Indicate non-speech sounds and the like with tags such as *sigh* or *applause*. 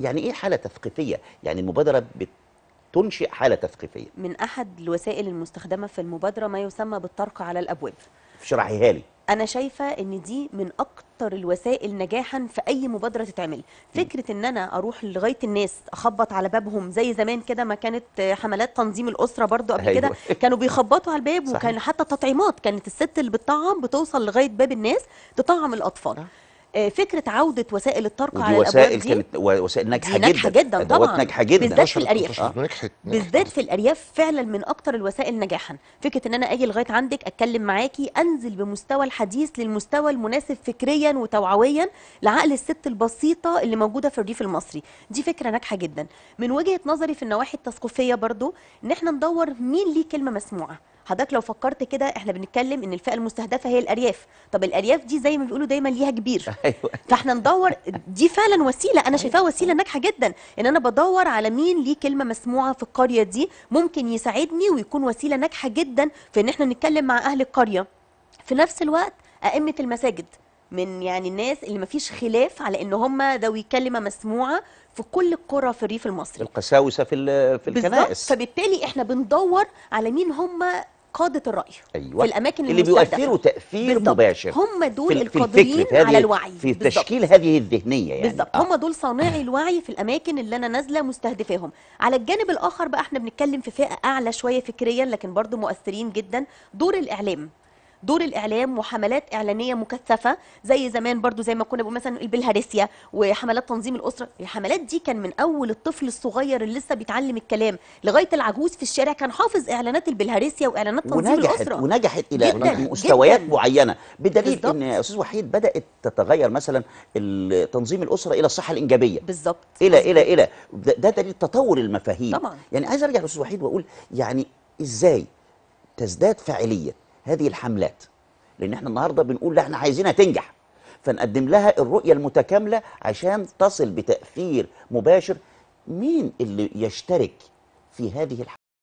يعني ايه حاله تثقيفيه يعني المبادره بتنشئ حاله تثقيفيه من احد الوسائل المستخدمه في المبادره ما يسمى بالطرق على الابواب اشرحيها لي انا شايفه ان دي من اكتر الوسائل نجاحا في اي مبادره تتعمل فكره ان انا اروح لغايه الناس اخبط على بابهم زي زمان كده ما كانت حملات تنظيم الاسره برضو قبل كده أيوة. كانوا بيخبطوا على الباب صحيح. وكان حتى التطعيمات كانت الست اللي بتطعم بتوصل لغايه باب الناس تطعم الاطفال آه، فكره عوده وسائل الطرق على وسائل الابواب دي كانت وسائل ناجحه جدا ناجحه جدا طبعا ناجحه جدا بالذات في الارياف بالذات في الارياف فعلا من اكتر الوسائل نجاحا فكره ان انا اجي لغايه عندك اتكلم معاكي انزل بمستوى الحديث للمستوى المناسب فكريا وتوعويا لعقل الست البسيطه اللي موجوده في الريف المصري دي فكره ناجحه جدا من وجهه نظري في النواحي التثقيفيه برضو ان احنا ندور مين ليه كلمه مسموعه حضرتك لو فكرت كده احنا بنتكلم ان الفئه المستهدفه هي الارياف طب الارياف دي زي ما بيقولوا دايما ليها كبير *laughs* أيوة. فاحنا ندور دي فعلا وسيله انا أيوة. شايفاها وسيله ناجحه جدا ان انا بدور على مين ليه كلمه مسموعه في القريه دي ممكن يساعدني ويكون وسيله ناجحه جدا في ان احنا نتكلم مع اهل القريه في نفس الوقت ائمه المساجد من يعني الناس اللي ما فيش خلاف على ان هم ذوي كلمه مسموعه في كل القرى في الريف المصري القساوسه في في الكنائس فبالتالي احنا بندور على مين هم قاده الراي أيوة. في الاماكن اللي بيؤثروا تاثير بالضبط. مباشر هم دول في القادرين في على الوعي في بالضبط. تشكيل هذه الذهنيه يعني بالظبط آه. هم دول صانعي الوعي في الاماكن اللي انا نازله مستهدفاهم على الجانب الاخر بقى احنا بنتكلم في فئه اعلى شويه فكريا لكن برضو مؤثرين جدا دور الاعلام دور الاعلام وحملات اعلانيه مكثفه زي زمان برضو زي ما كنا بنقول مثلا البلهارسيا وحملات تنظيم الاسره الحملات دي كان من اول الطفل الصغير اللي لسه بيتعلم الكلام لغايه العجوز في الشارع كان حافظ اعلانات البلهارسيا واعلانات تنظيم ونجحت الاسره ونجحت الى جداً مستويات جداً معينه بدليل بالزبط. ان يا استاذ وحيد بدات تتغير مثلا تنظيم الاسره الى الصحه الانجابيه بالظبط الى الى الى ده دليل تطور المفاهيم طبعا يعني عايز ارجع لاستاذ وحيد واقول يعني ازاي تزداد فاعليه هذه الحملات لان احنا النهارده بنقول لا احنا عايزينها تنجح فنقدم لها الرؤيه المتكامله عشان تصل بتاثير مباشر مين اللي يشترك في هذه الحملات